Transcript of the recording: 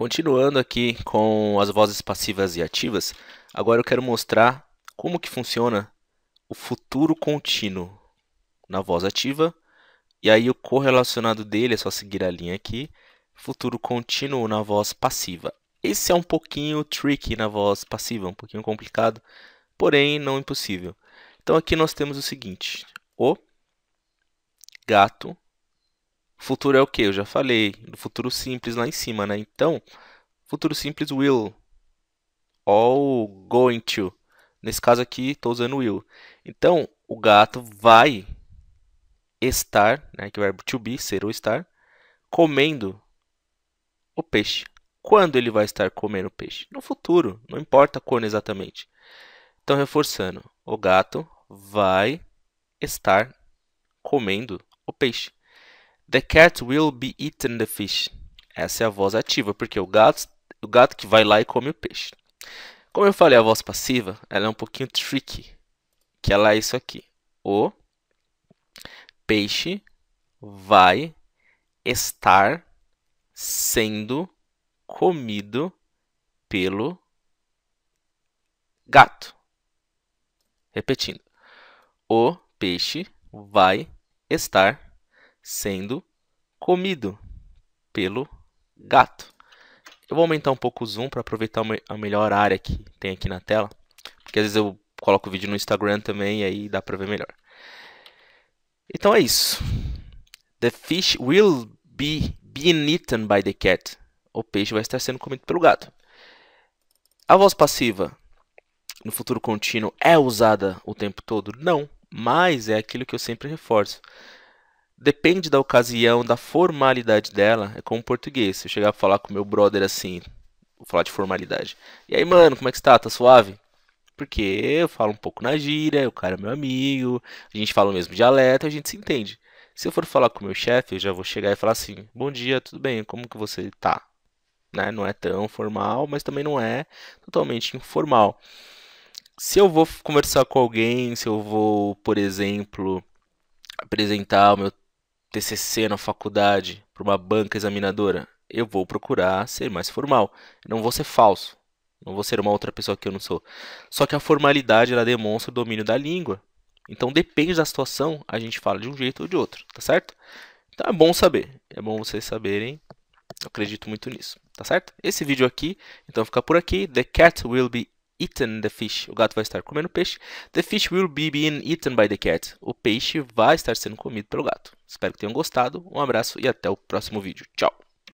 Continuando aqui com as vozes passivas e ativas, agora eu quero mostrar como que funciona o futuro contínuo na voz ativa e aí o correlacionado dele é só seguir a linha aqui, futuro contínuo na voz passiva. Esse é um pouquinho tricky na voz passiva, um pouquinho complicado, porém não impossível. Então aqui nós temos o seguinte: o gato o futuro é o que? Eu já falei. No futuro simples lá em cima, né? Então, futuro simples will. All going to. Nesse caso aqui, estou usando will. Então, o gato vai estar, né, que é o verbo to be, ser ou estar, comendo o peixe. Quando ele vai estar comendo o peixe? No futuro, não importa quando exatamente. Então, reforçando, o gato vai estar comendo o peixe. The cat will be eaten the fish. Essa é a voz ativa, porque o gato, o gato que vai lá e come o peixe. Como eu falei, a voz passiva, ela é um pouquinho tricky, que ela é isso aqui. O peixe vai estar sendo comido pelo gato. Repetindo. O peixe vai estar sendo comido pelo gato. Eu vou aumentar um pouco o zoom para aproveitar a melhor área que tem aqui na tela, porque às vezes eu coloco o vídeo no Instagram também e aí dá para ver melhor. Então é isso. The fish will be being eaten by the cat. O peixe vai estar sendo comido pelo gato. A voz passiva no futuro contínuo é usada o tempo todo? Não, mas é aquilo que eu sempre reforço depende da ocasião, da formalidade dela, é como português. Se eu chegar a falar com meu brother assim, vou falar de formalidade. E aí, mano, como é que está? Tá suave? Porque eu falo um pouco na gíria, o cara é meu amigo, a gente fala o mesmo dialeto, a gente se entende. Se eu for falar com o meu chefe, eu já vou chegar e falar assim: "Bom dia, tudo bem? Como que você tá?" Né? Não é tão formal, mas também não é totalmente informal. Se eu vou conversar com alguém, se eu vou, por exemplo, apresentar o meu TCC na faculdade para uma banca examinadora? Eu vou procurar ser mais formal. não vou ser falso. Não vou ser uma outra pessoa que eu não sou. Só que a formalidade ela demonstra o domínio da língua. Então depende da situação, a gente fala de um jeito ou de outro, tá certo? Então é bom saber. É bom vocês saberem. Eu acredito muito nisso, tá certo? Esse vídeo aqui, então fica por aqui. The cat will be eaten the fish. O gato vai estar comendo peixe. The fish will be being eaten by the cat. O peixe vai estar sendo comido pelo gato. Espero que tenham gostado. Um abraço e até o próximo vídeo. Tchau.